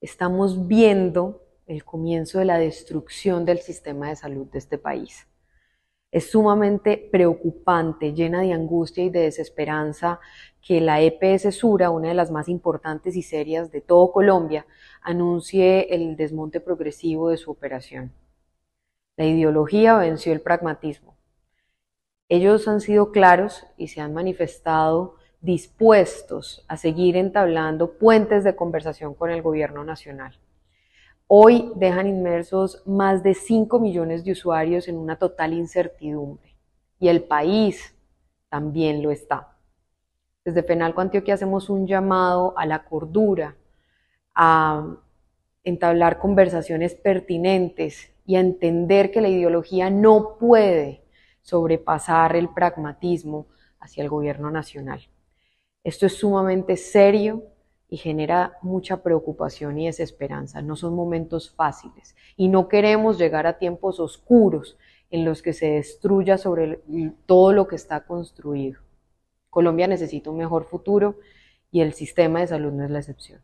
estamos viendo el comienzo de la destrucción del sistema de salud de este país. Es sumamente preocupante, llena de angustia y de desesperanza que la EPS Sura, una de las más importantes y serias de todo Colombia, anuncie el desmonte progresivo de su operación. La ideología venció el pragmatismo. Ellos han sido claros y se han manifestado dispuestos a seguir entablando puentes de conversación con el gobierno nacional. Hoy dejan inmersos más de 5 millones de usuarios en una total incertidumbre y el país también lo está. Desde Penalco Antioquia hacemos un llamado a la cordura, a entablar conversaciones pertinentes y a entender que la ideología no puede sobrepasar el pragmatismo hacia el gobierno nacional. Esto es sumamente serio y genera mucha preocupación y desesperanza. No son momentos fáciles y no queremos llegar a tiempos oscuros en los que se destruya sobre todo lo que está construido. Colombia necesita un mejor futuro y el sistema de salud no es la excepción.